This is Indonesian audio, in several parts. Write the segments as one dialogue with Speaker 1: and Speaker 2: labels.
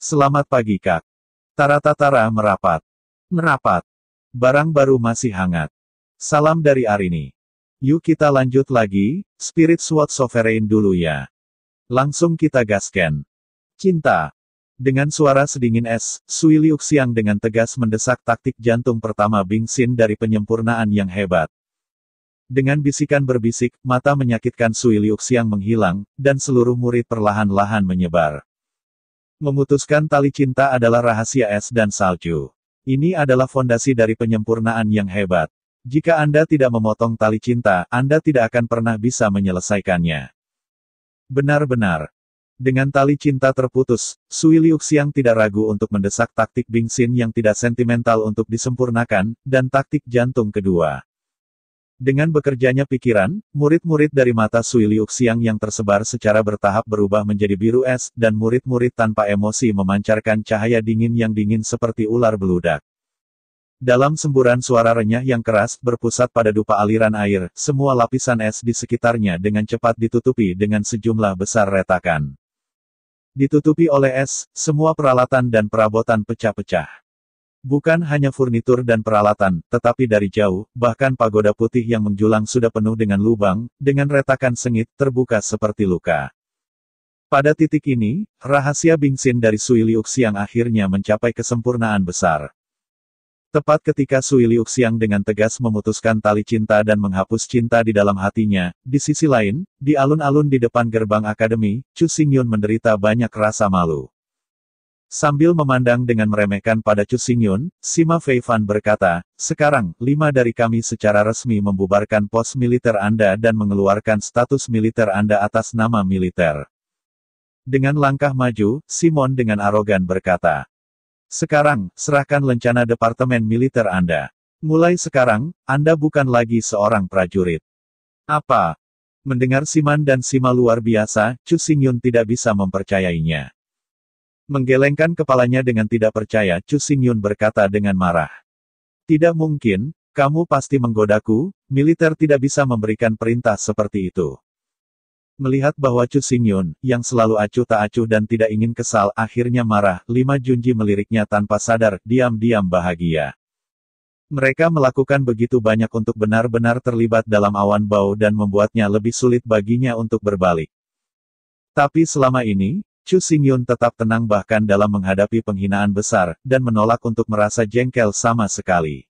Speaker 1: Selamat pagi kak. tara tara merapat. Merapat. Barang baru masih hangat. Salam dari Arini. Yuk kita lanjut lagi, Spirit Sword Sovereign dulu ya. Langsung kita gasken. Cinta. Dengan suara sedingin es, Sui Liu Xiang dengan tegas mendesak taktik jantung pertama Bing Xin dari penyempurnaan yang hebat. Dengan bisikan berbisik, mata menyakitkan Sui Liu Xiang menghilang, dan seluruh murid perlahan-lahan menyebar. Memutuskan tali cinta adalah rahasia es dan salju. Ini adalah fondasi dari penyempurnaan yang hebat. Jika Anda tidak memotong tali cinta, Anda tidak akan pernah bisa menyelesaikannya. Benar-benar, dengan tali cinta terputus, Sui Liuxiang tidak ragu untuk mendesak taktik Bing Xin yang tidak sentimental untuk disempurnakan, dan taktik jantung kedua. Dengan bekerjanya pikiran, murid-murid dari mata Sui Liuxiang yang tersebar secara bertahap berubah menjadi biru es, dan murid-murid tanpa emosi memancarkan cahaya dingin yang dingin seperti ular beludak. Dalam semburan suara renyah yang keras berpusat pada dupa aliran air, semua lapisan es di sekitarnya dengan cepat ditutupi dengan sejumlah besar retakan. Ditutupi oleh es, semua peralatan dan perabotan pecah-pecah. Bukan hanya furnitur dan peralatan, tetapi dari jauh, bahkan pagoda putih yang menjulang sudah penuh dengan lubang, dengan retakan sengit terbuka seperti luka. Pada titik ini, rahasia bingsin dari Sui Liuxiang yang akhirnya mencapai kesempurnaan besar, Tepat ketika Sui Liu Xiang dengan tegas memutuskan tali cinta dan menghapus cinta di dalam hatinya, di sisi lain, di alun-alun di depan gerbang akademi, Chu Xingyun menderita banyak rasa malu. Sambil memandang dengan meremehkan pada Chu Xingyun, Sima Fei Fan berkata, sekarang, lima dari kami secara resmi membubarkan pos militer Anda dan mengeluarkan status militer Anda atas nama militer. Dengan langkah maju, Simon dengan arogan berkata, sekarang, serahkan lencana Departemen Militer Anda. Mulai sekarang, Anda bukan lagi seorang prajurit. Apa? Mendengar Siman dan Sima luar biasa, Chu Xingyun tidak bisa mempercayainya. Menggelengkan kepalanya dengan tidak percaya, Chu Xingyun berkata dengan marah. Tidak mungkin, kamu pasti menggodaku, militer tidak bisa memberikan perintah seperti itu. Melihat bahwa Chu Xingyun, yang selalu acuh tak acuh dan tidak ingin kesal, akhirnya marah, Lima Junji meliriknya tanpa sadar, diam-diam bahagia. Mereka melakukan begitu banyak untuk benar-benar terlibat dalam awan bau dan membuatnya lebih sulit baginya untuk berbalik. Tapi selama ini, Chu Xingyun tetap tenang bahkan dalam menghadapi penghinaan besar, dan menolak untuk merasa jengkel sama sekali.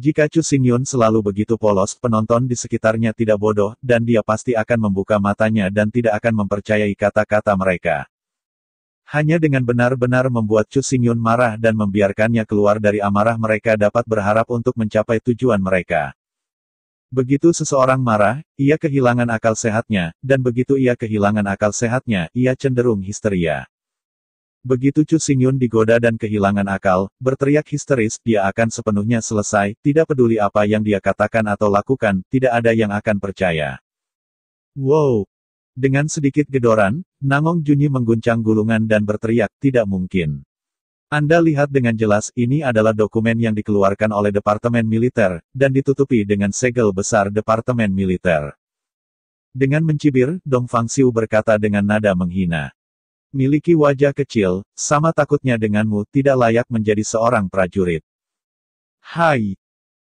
Speaker 1: Jika Chu Xingyun selalu begitu polos, penonton di sekitarnya tidak bodoh, dan dia pasti akan membuka matanya dan tidak akan mempercayai kata-kata mereka. Hanya dengan benar-benar membuat Chu Xingyun marah dan membiarkannya keluar dari amarah mereka dapat berharap untuk mencapai tujuan mereka. Begitu seseorang marah, ia kehilangan akal sehatnya, dan begitu ia kehilangan akal sehatnya, ia cenderung histeria. Begitu Chu Xingyun digoda dan kehilangan akal, berteriak histeris, dia akan sepenuhnya selesai, tidak peduli apa yang dia katakan atau lakukan, tidak ada yang akan percaya. Wow! Dengan sedikit gedoran, Nangong Junyi mengguncang gulungan dan berteriak, tidak mungkin. Anda lihat dengan jelas, ini adalah dokumen yang dikeluarkan oleh Departemen Militer, dan ditutupi dengan segel besar Departemen Militer. Dengan mencibir, Dong Fang Xiu berkata dengan nada menghina miliki wajah kecil, sama takutnya denganmu tidak layak menjadi seorang prajurit. Hai!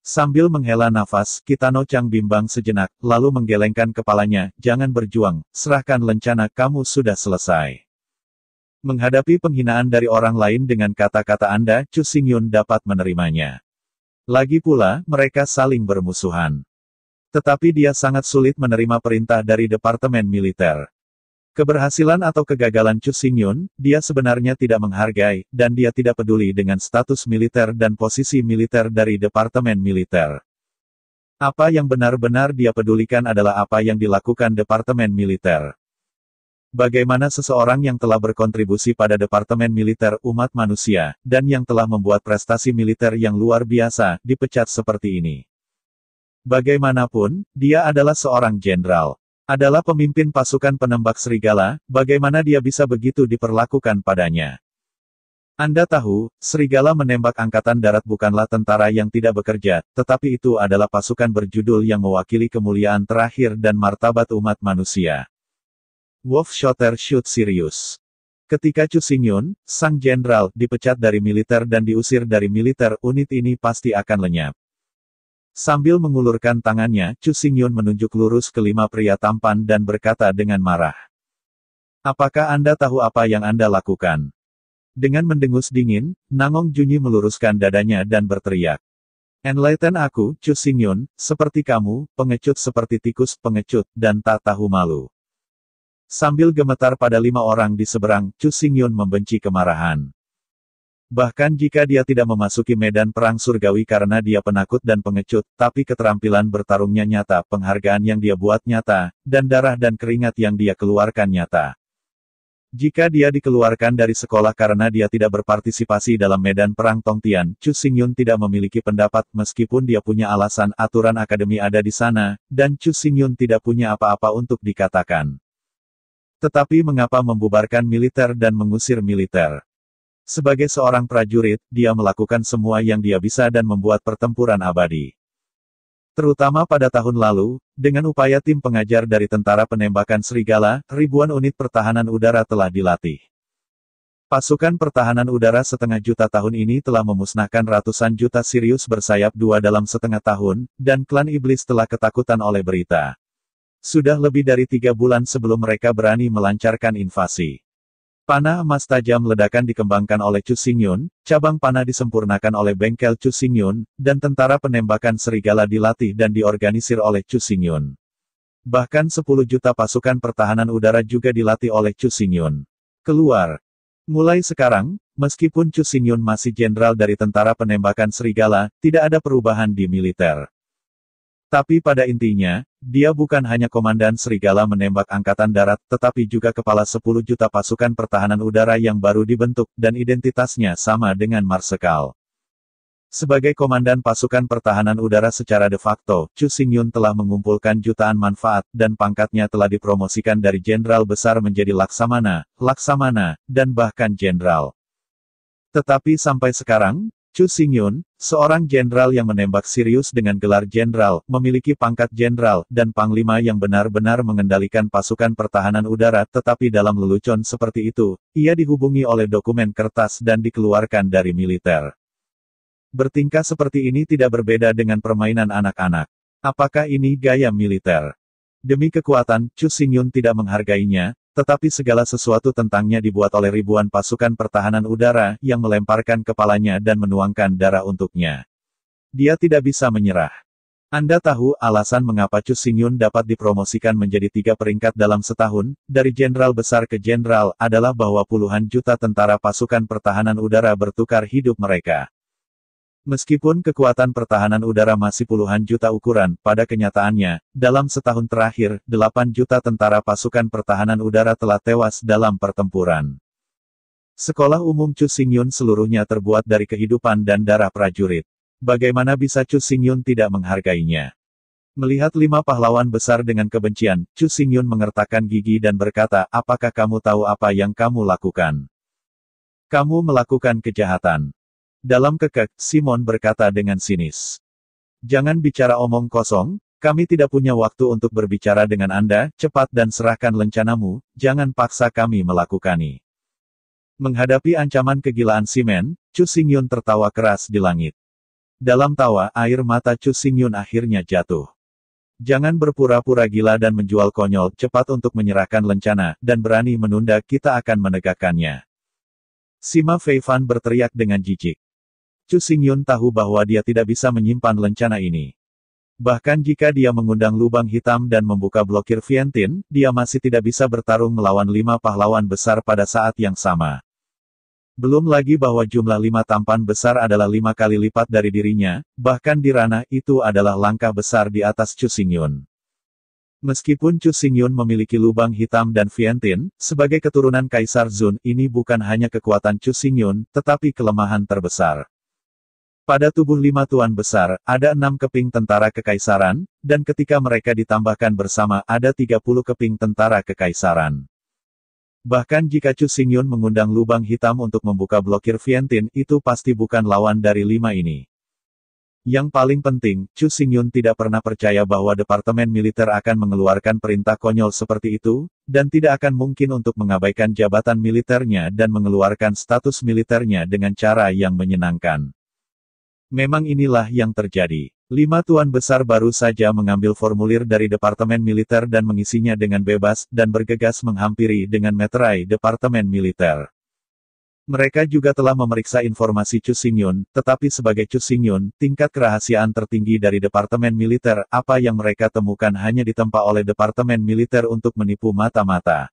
Speaker 1: Sambil menghela nafas, Kitano Chang bimbang sejenak, lalu menggelengkan kepalanya, jangan berjuang, serahkan lencana kamu sudah selesai. Menghadapi penghinaan dari orang lain dengan kata-kata Anda, Chu Yun dapat menerimanya. Lagi pula, mereka saling bermusuhan. Tetapi dia sangat sulit menerima perintah dari Departemen Militer. Keberhasilan atau kegagalan Chu Xingyun, dia sebenarnya tidak menghargai, dan dia tidak peduli dengan status militer dan posisi militer dari Departemen Militer. Apa yang benar-benar dia pedulikan adalah apa yang dilakukan Departemen Militer. Bagaimana seseorang yang telah berkontribusi pada Departemen Militer Umat Manusia, dan yang telah membuat prestasi militer yang luar biasa, dipecat seperti ini. Bagaimanapun, dia adalah seorang jenderal adalah pemimpin pasukan penembak serigala, bagaimana dia bisa begitu diperlakukan padanya? Anda tahu, serigala menembak angkatan darat bukanlah tentara yang tidak bekerja, tetapi itu adalah pasukan berjudul yang mewakili kemuliaan terakhir dan martabat umat manusia. Wolf Shotter Shoot Sirius. Ketika Chu Xingyun, sang jenderal, dipecat dari militer dan diusir dari militer, unit ini pasti akan lenyap. Sambil mengulurkan tangannya, Chu Xingyun menunjuk lurus ke lima pria tampan dan berkata dengan marah. Apakah Anda tahu apa yang Anda lakukan? Dengan mendengus dingin, Nangong Junyi meluruskan dadanya dan berteriak. Enlighten aku, Chu Xingyun, seperti kamu, pengecut seperti tikus, pengecut, dan tak tahu malu. Sambil gemetar pada lima orang di seberang, Chu Xingyun membenci kemarahan. Bahkan jika dia tidak memasuki medan perang surgawi karena dia penakut dan pengecut, tapi keterampilan bertarungnya nyata, penghargaan yang dia buat nyata, dan darah dan keringat yang dia keluarkan nyata. Jika dia dikeluarkan dari sekolah karena dia tidak berpartisipasi dalam medan perang Tongtian, Chu Xingyun tidak memiliki pendapat meskipun dia punya alasan aturan akademi ada di sana, dan Chu Xingyun tidak punya apa-apa untuk dikatakan. Tetapi mengapa membubarkan militer dan mengusir militer? Sebagai seorang prajurit, dia melakukan semua yang dia bisa dan membuat pertempuran abadi. Terutama pada tahun lalu, dengan upaya tim pengajar dari Tentara Penembakan Serigala, ribuan unit pertahanan udara telah dilatih. Pasukan pertahanan udara setengah juta tahun ini telah memusnahkan ratusan juta Sirius bersayap dua dalam setengah tahun, dan klan iblis telah ketakutan oleh berita. Sudah lebih dari tiga bulan sebelum mereka berani melancarkan invasi. Panah emas tajam ledakan dikembangkan oleh Chu Xingyun, cabang panah disempurnakan oleh bengkel Chu Xingyun, dan tentara penembakan serigala dilatih dan diorganisir oleh Chu Xingyun. Bahkan 10 juta pasukan pertahanan udara juga dilatih oleh Chu Xingyun. Keluar. Mulai sekarang, meskipun Chu Xingyun masih jenderal dari tentara penembakan serigala, tidak ada perubahan di militer. Tapi pada intinya, dia bukan hanya komandan serigala menembak angkatan darat, tetapi juga kepala 10 juta pasukan pertahanan udara yang baru dibentuk, dan identitasnya sama dengan Marsekal. Sebagai komandan pasukan pertahanan udara secara de facto, Chu Xingyun telah mengumpulkan jutaan manfaat, dan pangkatnya telah dipromosikan dari jenderal besar menjadi laksamana, laksamana, dan bahkan jenderal. Tetapi sampai sekarang, Chu Xingyun, seorang jenderal yang menembak Sirius dengan gelar jenderal, memiliki pangkat jenderal, dan panglima yang benar-benar mengendalikan pasukan pertahanan udara, tetapi dalam lelucon seperti itu, ia dihubungi oleh dokumen kertas dan dikeluarkan dari militer. Bertingkah seperti ini tidak berbeda dengan permainan anak-anak. Apakah ini gaya militer? Demi kekuatan, Chu Xingyun tidak menghargainya, tetapi segala sesuatu tentangnya dibuat oleh ribuan pasukan pertahanan udara yang melemparkan kepalanya dan menuangkan darah untuknya. Dia tidak bisa menyerah. Anda tahu alasan mengapa Chu Xingyun dapat dipromosikan menjadi tiga peringkat dalam setahun, dari jenderal besar ke jenderal, adalah bahwa puluhan juta tentara pasukan pertahanan udara bertukar hidup mereka. Meskipun kekuatan pertahanan udara masih puluhan juta ukuran, pada kenyataannya, dalam setahun terakhir, 8 juta tentara pasukan pertahanan udara telah tewas dalam pertempuran. Sekolah umum Chu Xingyun seluruhnya terbuat dari kehidupan dan darah prajurit. Bagaimana bisa Chu Xingyun tidak menghargainya? Melihat lima pahlawan besar dengan kebencian, Chu Xingyun mengertakkan gigi dan berkata, apakah kamu tahu apa yang kamu lakukan? Kamu melakukan kejahatan. Dalam kekek, Simon berkata dengan sinis. Jangan bicara omong kosong, kami tidak punya waktu untuk berbicara dengan Anda, cepat dan serahkan lencanamu, jangan paksa kami melakukannya. Menghadapi ancaman kegilaan Simen, Chu Xingyun tertawa keras di langit. Dalam tawa, air mata Chu Xingyun akhirnya jatuh. Jangan berpura-pura gila dan menjual konyol, cepat untuk menyerahkan lencana, dan berani menunda kita akan menegakkannya. Sima Feifan berteriak dengan jijik. Chu Xingyun tahu bahwa dia tidak bisa menyimpan lencana ini. Bahkan jika dia mengundang lubang hitam dan membuka blokir Vientin, dia masih tidak bisa bertarung melawan lima pahlawan besar pada saat yang sama. Belum lagi bahwa jumlah lima tampan besar adalah lima kali lipat dari dirinya, bahkan di ranah itu adalah langkah besar di atas Chu Xingyun. Meskipun Chu Xingyun memiliki lubang hitam dan Vientin, sebagai keturunan Kaisar Zun ini bukan hanya kekuatan Chu Xingyun, tetapi kelemahan terbesar. Pada tubuh lima tuan besar, ada enam keping tentara kekaisaran, dan ketika mereka ditambahkan bersama ada tiga puluh keping tentara kekaisaran. Bahkan jika Chu Xingyun mengundang lubang hitam untuk membuka blokir Vientin, itu pasti bukan lawan dari lima ini. Yang paling penting, Chu Xingyun tidak pernah percaya bahwa Departemen Militer akan mengeluarkan perintah konyol seperti itu, dan tidak akan mungkin untuk mengabaikan jabatan militernya dan mengeluarkan status militernya dengan cara yang menyenangkan. Memang inilah yang terjadi. Lima tuan besar baru saja mengambil formulir dari Departemen Militer dan mengisinya dengan bebas, dan bergegas menghampiri dengan meterai Departemen Militer. Mereka juga telah memeriksa informasi Cusingyun, tetapi sebagai Cusingyun, tingkat kerahasiaan tertinggi dari Departemen Militer, apa yang mereka temukan hanya ditempa oleh Departemen Militer untuk menipu mata-mata.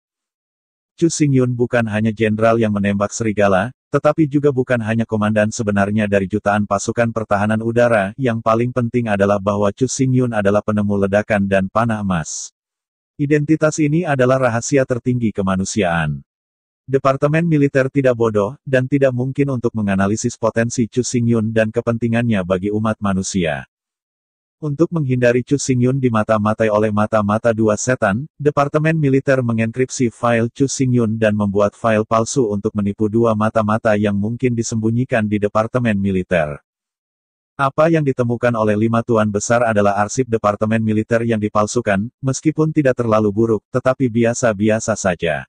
Speaker 1: Cusingyun bukan hanya jenderal yang menembak serigala, tetapi juga bukan hanya komandan sebenarnya dari jutaan pasukan pertahanan udara, yang paling penting adalah bahwa Chu Xingyun adalah penemu ledakan dan panah emas. Identitas ini adalah rahasia tertinggi kemanusiaan. Departemen militer tidak bodoh, dan tidak mungkin untuk menganalisis potensi Chu Xingyun dan kepentingannya bagi umat manusia. Untuk menghindari Chu Xingyun dimata-matai oleh mata-mata dua setan, Departemen Militer mengenkripsi file Chu Xingyun dan membuat file palsu untuk menipu dua mata-mata yang mungkin disembunyikan di Departemen Militer. Apa yang ditemukan oleh lima tuan besar adalah arsip Departemen Militer yang dipalsukan, meskipun tidak terlalu buruk, tetapi biasa-biasa saja.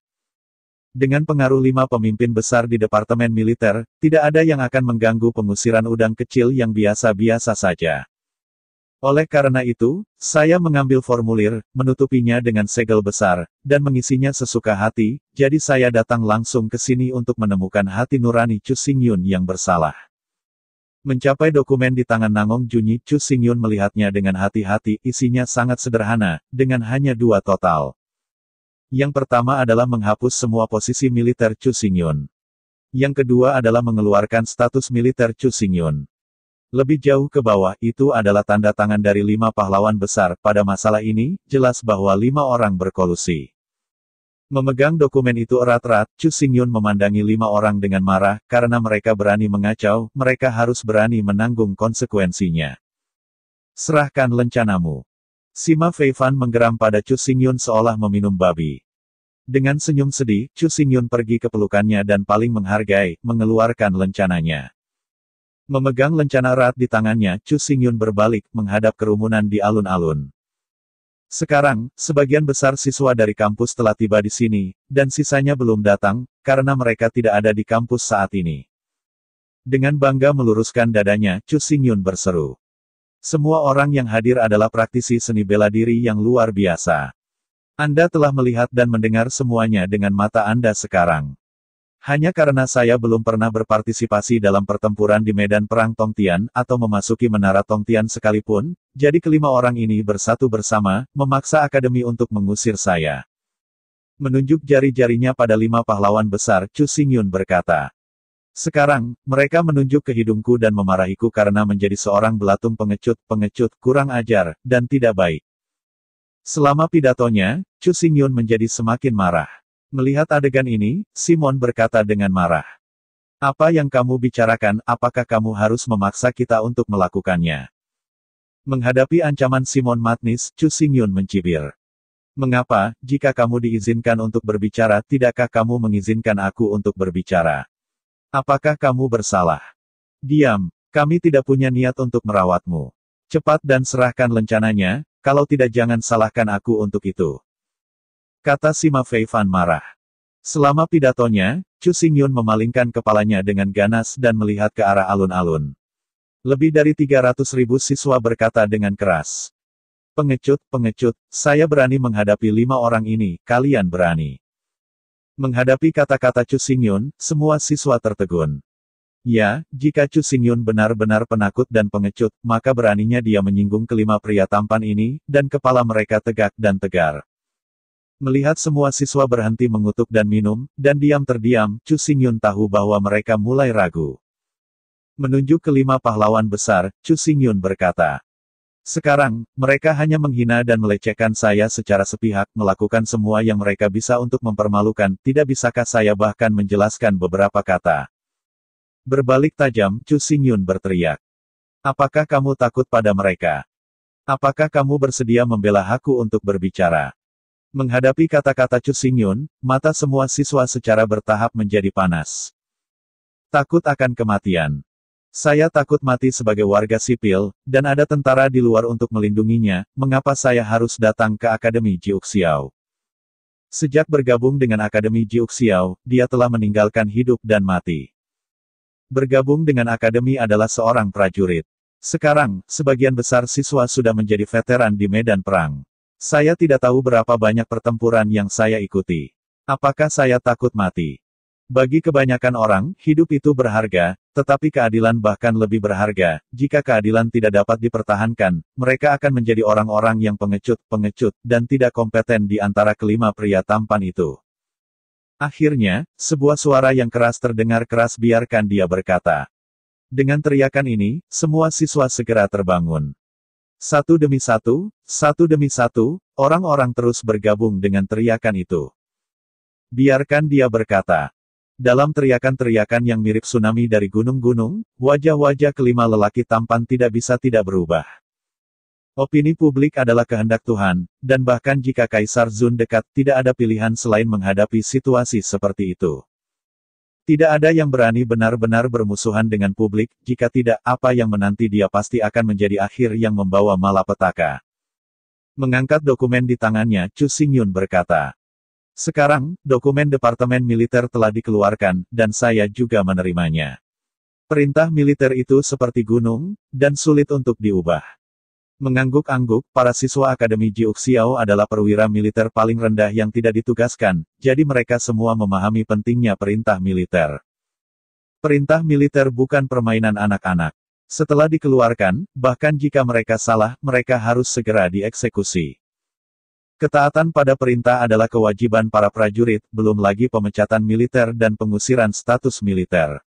Speaker 1: Dengan pengaruh lima pemimpin besar di Departemen Militer, tidak ada yang akan mengganggu pengusiran udang kecil yang biasa-biasa saja. Oleh karena itu, saya mengambil formulir, menutupinya dengan segel besar, dan mengisinya sesuka hati, jadi saya datang langsung ke sini untuk menemukan hati nurani Chu Xingyun yang bersalah. Mencapai dokumen di tangan Nangong Junyi, Chu Xingyun melihatnya dengan hati-hati, isinya sangat sederhana, dengan hanya dua total. Yang pertama adalah menghapus semua posisi militer Chu Xingyun. Yang kedua adalah mengeluarkan status militer Chu Xingyun. Lebih jauh ke bawah, itu adalah tanda tangan dari lima pahlawan besar. Pada masalah ini, jelas bahwa lima orang berkolusi. Memegang dokumen itu erat-erat, Chu Xingyun memandangi lima orang dengan marah, karena mereka berani mengacau, mereka harus berani menanggung konsekuensinya. Serahkan lencanamu. Sima Feifan menggeram pada Chu Xingyun seolah meminum babi. Dengan senyum sedih, Chu Xingyun pergi ke pelukannya dan paling menghargai, mengeluarkan lencananya. Memegang lencana rat di tangannya, Chu Xingyun berbalik, menghadap kerumunan di alun-alun. Sekarang, sebagian besar siswa dari kampus telah tiba di sini, dan sisanya belum datang, karena mereka tidak ada di kampus saat ini. Dengan bangga meluruskan dadanya, Chu Xingyun berseru. Semua orang yang hadir adalah praktisi seni bela diri yang luar biasa. Anda telah melihat dan mendengar semuanya dengan mata Anda sekarang. Hanya karena saya belum pernah berpartisipasi dalam pertempuran di medan perang Tongtian atau memasuki menara Tongtian sekalipun, jadi kelima orang ini bersatu bersama, memaksa akademi untuk mengusir saya. Menunjuk jari-jarinya pada lima pahlawan besar, Chu Xingyun berkata. Sekarang, mereka menunjuk ke hidungku dan memarahiku karena menjadi seorang belatung pengecut-pengecut, kurang ajar, dan tidak baik. Selama pidatonya, Chu Xingyun menjadi semakin marah. Melihat adegan ini, Simon berkata dengan marah. Apa yang kamu bicarakan, apakah kamu harus memaksa kita untuk melakukannya? Menghadapi ancaman Simon Matnis, Chu Xingyun mencibir. Mengapa, jika kamu diizinkan untuk berbicara, tidakkah kamu mengizinkan aku untuk berbicara? Apakah kamu bersalah? Diam, kami tidak punya niat untuk merawatmu. Cepat dan serahkan lencananya, kalau tidak jangan salahkan aku untuk itu. Kata Sima Fei Fan marah. Selama pidatonya, Chu Xingyun memalingkan kepalanya dengan ganas dan melihat ke arah alun-alun. Lebih dari 300 ribu siswa berkata dengan keras. Pengecut, pengecut, saya berani menghadapi lima orang ini, kalian berani. Menghadapi kata-kata Chu Xingyun, semua siswa tertegun. Ya, jika Chu Xingyun benar-benar penakut dan pengecut, maka beraninya dia menyinggung kelima pria tampan ini, dan kepala mereka tegak dan tegar. Melihat semua siswa berhenti mengutuk dan minum, dan diam terdiam, Chu Xingyun tahu bahwa mereka mulai ragu. Menunjuk kelima pahlawan besar, Chu Xingyun berkata, sekarang, mereka hanya menghina dan melecehkan saya secara sepihak, melakukan semua yang mereka bisa untuk mempermalukan, tidak bisakah saya bahkan menjelaskan beberapa kata. Berbalik tajam, Chu Xingyun berteriak. Apakah kamu takut pada mereka? Apakah kamu bersedia membela aku untuk berbicara? Menghadapi kata-kata Chu Xingyun, mata semua siswa secara bertahap menjadi panas. Takut akan kematian. Saya takut mati sebagai warga sipil, dan ada tentara di luar untuk melindunginya, mengapa saya harus datang ke Akademi Jiuxiao? Sejak bergabung dengan Akademi Jiuxiao, dia telah meninggalkan hidup dan mati. Bergabung dengan Akademi adalah seorang prajurit. Sekarang, sebagian besar siswa sudah menjadi veteran di medan perang. Saya tidak tahu berapa banyak pertempuran yang saya ikuti. Apakah saya takut mati? Bagi kebanyakan orang, hidup itu berharga, tetapi keadilan bahkan lebih berharga. Jika keadilan tidak dapat dipertahankan, mereka akan menjadi orang-orang yang pengecut-pengecut dan tidak kompeten di antara kelima pria tampan itu. Akhirnya, sebuah suara yang keras terdengar keras biarkan dia berkata. Dengan teriakan ini, semua siswa segera terbangun. Satu demi satu, satu demi satu, orang-orang terus bergabung dengan teriakan itu. Biarkan dia berkata. Dalam teriakan-teriakan yang mirip tsunami dari gunung-gunung, wajah-wajah kelima lelaki tampan tidak bisa tidak berubah. Opini publik adalah kehendak Tuhan, dan bahkan jika Kaisar Zun dekat, tidak ada pilihan selain menghadapi situasi seperti itu. Tidak ada yang berani benar-benar bermusuhan dengan publik, jika tidak, apa yang menanti dia pasti akan menjadi akhir yang membawa malapetaka. Mengangkat dokumen di tangannya, Chu Yun berkata. Sekarang, dokumen Departemen Militer telah dikeluarkan, dan saya juga menerimanya. Perintah militer itu seperti gunung, dan sulit untuk diubah. Mengangguk-angguk, para siswa Akademi Jiuxiao adalah perwira militer paling rendah yang tidak ditugaskan, jadi mereka semua memahami pentingnya perintah militer. Perintah militer bukan permainan anak-anak. Setelah dikeluarkan, bahkan jika mereka salah, mereka harus segera dieksekusi. Ketaatan pada perintah adalah kewajiban para prajurit, belum lagi pemecatan militer dan pengusiran status militer.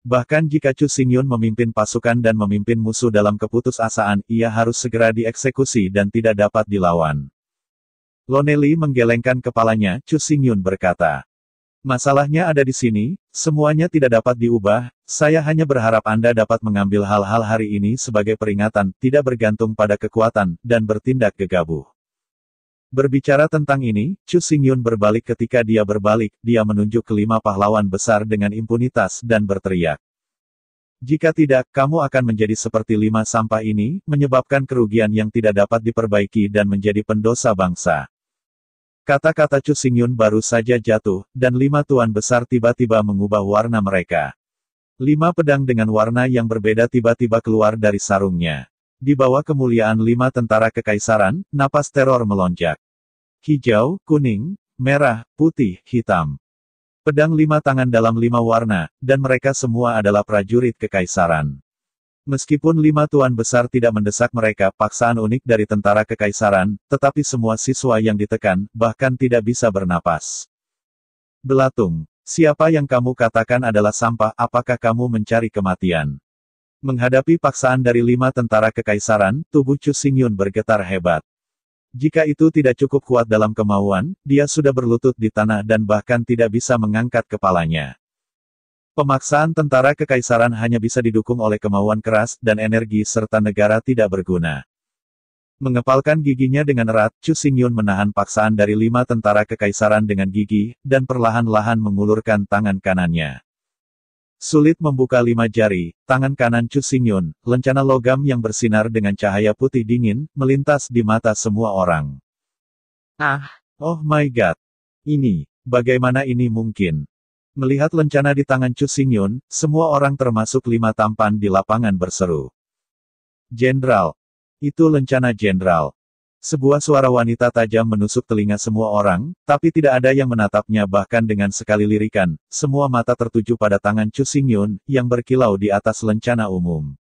Speaker 1: Bahkan jika Chu Xingyun memimpin pasukan dan memimpin musuh dalam keputusasaan, ia harus segera dieksekusi dan tidak dapat dilawan. Loneli menggelengkan kepalanya, Chu Xingyun berkata. Masalahnya ada di sini, semuanya tidak dapat diubah, saya hanya berharap Anda dapat mengambil hal-hal hari ini sebagai peringatan, tidak bergantung pada kekuatan, dan bertindak gegabah. Berbicara tentang ini, Chu Xingyun berbalik ketika dia berbalik, dia menunjuk kelima pahlawan besar dengan impunitas dan berteriak. Jika tidak, kamu akan menjadi seperti lima sampah ini, menyebabkan kerugian yang tidak dapat diperbaiki dan menjadi pendosa bangsa. Kata-kata Chu Xingyun baru saja jatuh, dan lima tuan besar tiba-tiba mengubah warna mereka. Lima pedang dengan warna yang berbeda tiba-tiba keluar dari sarungnya. Di bawah kemuliaan lima tentara kekaisaran, napas teror melonjak. Hijau, kuning, merah, putih, hitam. Pedang lima tangan dalam lima warna, dan mereka semua adalah prajurit kekaisaran. Meskipun lima tuan besar tidak mendesak mereka paksaan unik dari tentara kekaisaran, tetapi semua siswa yang ditekan, bahkan tidak bisa bernapas. Belatung, siapa yang kamu katakan adalah sampah, apakah kamu mencari kematian? Menghadapi paksaan dari lima tentara kekaisaran, tubuh Chu Xingyun bergetar hebat. Jika itu tidak cukup kuat dalam kemauan, dia sudah berlutut di tanah dan bahkan tidak bisa mengangkat kepalanya. Pemaksaan tentara kekaisaran hanya bisa didukung oleh kemauan keras dan energi serta negara tidak berguna. Mengepalkan giginya dengan erat, Chu Xingyun menahan paksaan dari lima tentara kekaisaran dengan gigi, dan perlahan-lahan mengulurkan tangan kanannya. Sulit membuka lima jari, tangan kanan Chu Xingyun, lencana logam yang bersinar dengan cahaya putih dingin, melintas di mata semua orang. Ah. Oh my god. Ini, bagaimana ini mungkin? Melihat lencana di tangan Chu Xingyun, semua orang termasuk lima tampan di lapangan berseru. Jenderal. Itu lencana jenderal. Sebuah suara wanita tajam menusuk telinga semua orang, tapi tidak ada yang menatapnya bahkan dengan sekali lirikan, semua mata tertuju pada tangan Chu Xingyun, yang berkilau di atas lencana umum.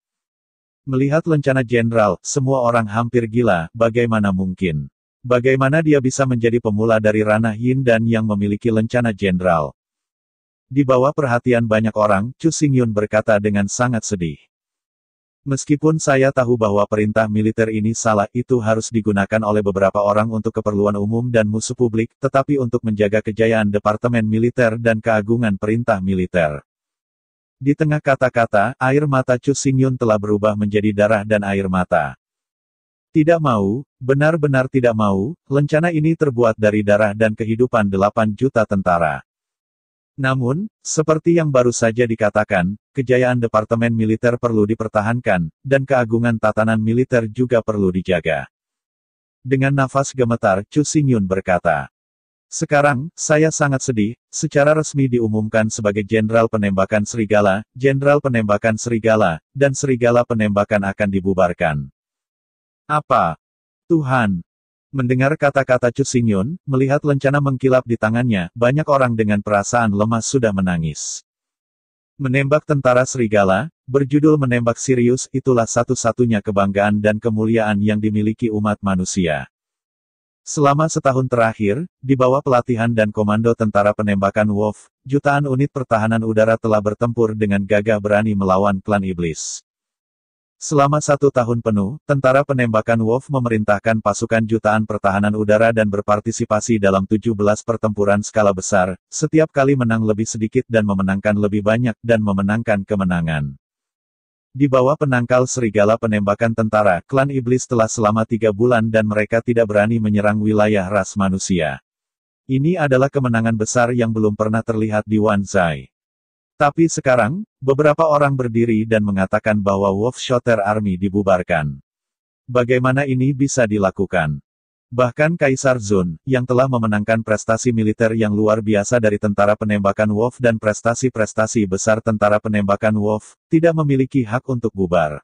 Speaker 1: Melihat lencana jenderal, semua orang hampir gila, bagaimana mungkin? Bagaimana dia bisa menjadi pemula dari ranah Yin dan yang memiliki lencana jenderal? Di bawah perhatian banyak orang, Chu Xingyun berkata dengan sangat sedih. Meskipun saya tahu bahwa perintah militer ini salah, itu harus digunakan oleh beberapa orang untuk keperluan umum dan musuh publik, tetapi untuk menjaga kejayaan Departemen Militer dan keagungan perintah militer. Di tengah kata-kata, air mata Chu Xingyun telah berubah menjadi darah dan air mata. Tidak mau, benar-benar tidak mau, lencana ini terbuat dari darah dan kehidupan 8 juta tentara. Namun, seperti yang baru saja dikatakan, kejayaan Departemen Militer perlu dipertahankan, dan keagungan tatanan militer juga perlu dijaga. Dengan nafas gemetar, Chu Xingyun berkata, Sekarang, saya sangat sedih, secara resmi diumumkan sebagai Jenderal Penembakan Serigala, Jenderal Penembakan Serigala, dan Serigala Penembakan akan dibubarkan. Apa? Tuhan, Mendengar kata-kata Chu Xingyun, melihat lencana mengkilap di tangannya, banyak orang dengan perasaan lemah sudah menangis. Menembak tentara serigala, berjudul menembak Sirius, itulah satu-satunya kebanggaan dan kemuliaan yang dimiliki umat manusia. Selama setahun terakhir, di bawah pelatihan dan komando tentara penembakan Wolf, jutaan unit pertahanan udara telah bertempur dengan gagah berani melawan klan iblis. Selama satu tahun penuh, tentara penembakan Wolf memerintahkan pasukan jutaan pertahanan udara dan berpartisipasi dalam 17 pertempuran skala besar, setiap kali menang lebih sedikit dan memenangkan lebih banyak, dan memenangkan kemenangan. Di bawah penangkal serigala penembakan tentara, klan iblis telah selama tiga bulan dan mereka tidak berani menyerang wilayah ras manusia. Ini adalah kemenangan besar yang belum pernah terlihat di Wanzai. Tapi sekarang, beberapa orang berdiri dan mengatakan bahwa Wolf Shotter Army dibubarkan. Bagaimana ini bisa dilakukan? Bahkan Kaisar Zun, yang telah memenangkan prestasi militer yang luar biasa dari tentara penembakan Wolf dan prestasi-prestasi besar tentara penembakan Wolf, tidak memiliki hak untuk bubar.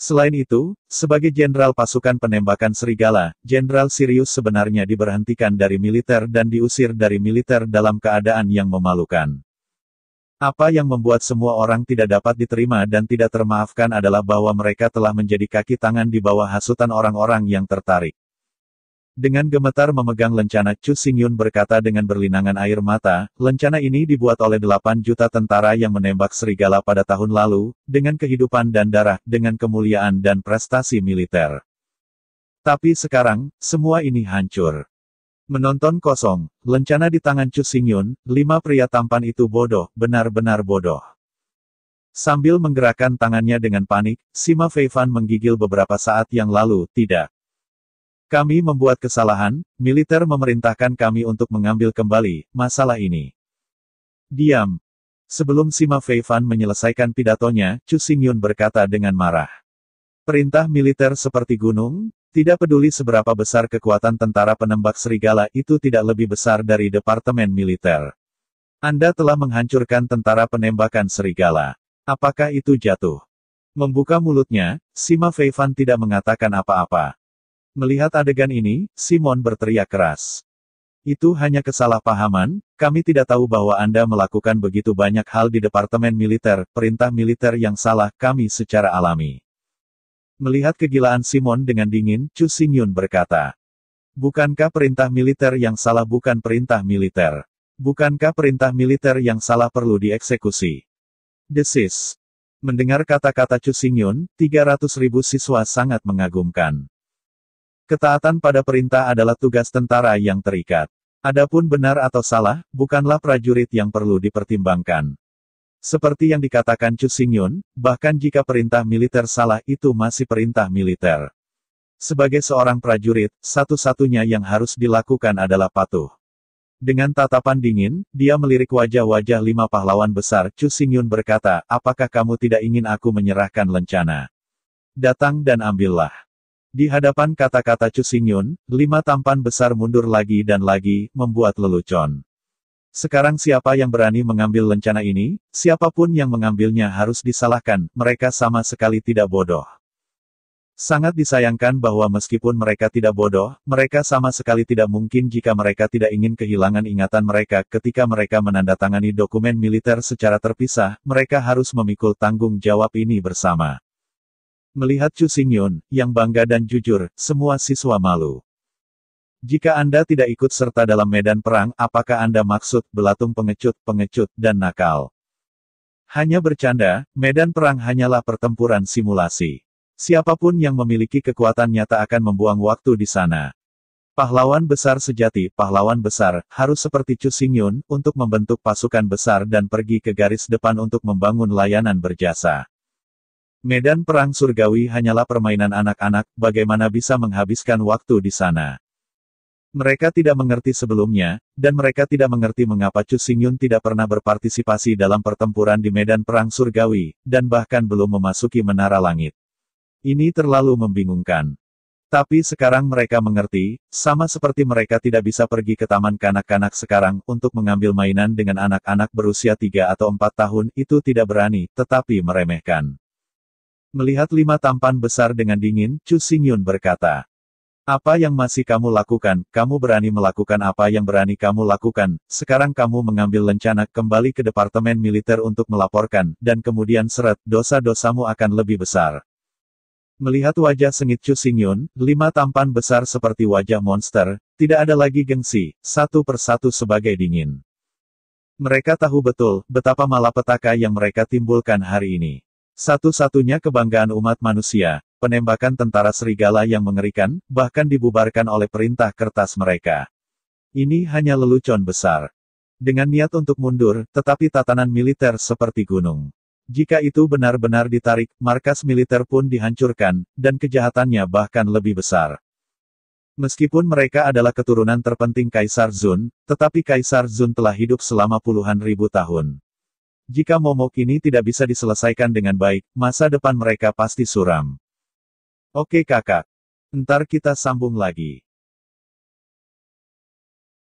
Speaker 1: Selain itu, sebagai jenderal pasukan penembakan serigala, Jenderal Sirius sebenarnya diberhentikan dari militer dan diusir dari militer dalam keadaan yang memalukan. Apa yang membuat semua orang tidak dapat diterima dan tidak termaafkan adalah bahwa mereka telah menjadi kaki tangan di bawah hasutan orang-orang yang tertarik. Dengan gemetar memegang lencana Chu Xingyun berkata dengan berlinangan air mata, lencana ini dibuat oleh 8 juta tentara yang menembak serigala pada tahun lalu, dengan kehidupan dan darah, dengan kemuliaan dan prestasi militer. Tapi sekarang, semua ini hancur. Menonton kosong, lencana di tangan Chu Xingyun, lima pria tampan itu bodoh, benar-benar bodoh. Sambil menggerakkan tangannya dengan panik, Sima Fei Fan menggigil beberapa saat yang lalu, tidak. Kami membuat kesalahan, militer memerintahkan kami untuk mengambil kembali, masalah ini. Diam. Sebelum Sima Fei Fan menyelesaikan pidatonya, Chu Xingyun berkata dengan marah. Perintah militer seperti gunung, tidak peduli seberapa besar kekuatan tentara penembak serigala itu tidak lebih besar dari Departemen Militer. Anda telah menghancurkan tentara penembakan serigala. Apakah itu jatuh? Membuka mulutnya, Sima Feifan tidak mengatakan apa-apa. Melihat adegan ini, Simon berteriak keras. Itu hanya kesalahpahaman, kami tidak tahu bahwa Anda melakukan begitu banyak hal di Departemen Militer, perintah militer yang salah, kami secara alami. Melihat kegilaan Simon dengan dingin, Chu Xingyun berkata. Bukankah perintah militer yang salah bukan perintah militer? Bukankah perintah militer yang salah perlu dieksekusi? Desis. Mendengar kata-kata Chu Xingyun, 300 ribu siswa sangat mengagumkan. Ketaatan pada perintah adalah tugas tentara yang terikat. Adapun benar atau salah, bukanlah prajurit yang perlu dipertimbangkan. Seperti yang dikatakan Chu Xingyun, bahkan jika perintah militer salah itu masih perintah militer. Sebagai seorang prajurit, satu-satunya yang harus dilakukan adalah patuh. Dengan tatapan dingin, dia melirik wajah-wajah lima pahlawan besar. Chu Xingyun berkata, apakah kamu tidak ingin aku menyerahkan lencana? Datang dan ambillah. Di hadapan kata-kata Chu Xingyun, lima tampan besar mundur lagi dan lagi, membuat lelucon. Sekarang siapa yang berani mengambil lencana ini, siapapun yang mengambilnya harus disalahkan, mereka sama sekali tidak bodoh. Sangat disayangkan bahwa meskipun mereka tidak bodoh, mereka sama sekali tidak mungkin jika mereka tidak ingin kehilangan ingatan mereka ketika mereka menandatangani dokumen militer secara terpisah, mereka harus memikul tanggung jawab ini bersama. Melihat Chu Xingyun, yang bangga dan jujur, semua siswa malu. Jika Anda tidak ikut serta dalam medan perang, apakah Anda maksud belatung pengecut, pengecut, dan nakal? Hanya bercanda, medan perang hanyalah pertempuran simulasi. Siapapun yang memiliki kekuatan nyata akan membuang waktu di sana. Pahlawan besar sejati, pahlawan besar, harus seperti Chu Xingyun, untuk membentuk pasukan besar dan pergi ke garis depan untuk membangun layanan berjasa. Medan perang surgawi hanyalah permainan anak-anak, bagaimana bisa menghabiskan waktu di sana. Mereka tidak mengerti sebelumnya, dan mereka tidak mengerti mengapa Chu Xingyun tidak pernah berpartisipasi dalam pertempuran di medan perang surgawi, dan bahkan belum memasuki menara langit. Ini terlalu membingungkan. Tapi sekarang mereka mengerti, sama seperti mereka tidak bisa pergi ke taman kanak-kanak sekarang untuk mengambil mainan dengan anak-anak berusia 3 atau 4 tahun itu tidak berani, tetapi meremehkan. Melihat lima tampan besar dengan dingin, Chu Xingyun berkata. Apa yang masih kamu lakukan, kamu berani melakukan apa yang berani kamu lakukan, sekarang kamu mengambil lencana kembali ke Departemen Militer untuk melaporkan, dan kemudian seret, dosa-dosamu akan lebih besar. Melihat wajah sengit Chu Xingyun, lima tampan besar seperti wajah monster, tidak ada lagi gengsi, satu persatu sebagai dingin. Mereka tahu betul, betapa malapetaka yang mereka timbulkan hari ini. Satu-satunya kebanggaan umat manusia, penembakan tentara serigala yang mengerikan, bahkan dibubarkan oleh perintah kertas mereka. Ini hanya lelucon besar. Dengan niat untuk mundur, tetapi tatanan militer seperti gunung. Jika itu benar-benar ditarik, markas militer pun dihancurkan, dan kejahatannya bahkan lebih besar. Meskipun mereka adalah keturunan terpenting Kaisar Zun, tetapi Kaisar Zun telah hidup selama puluhan ribu tahun. Jika momok ini tidak bisa diselesaikan dengan baik, masa depan mereka pasti suram. Oke kakak. Ntar kita sambung lagi.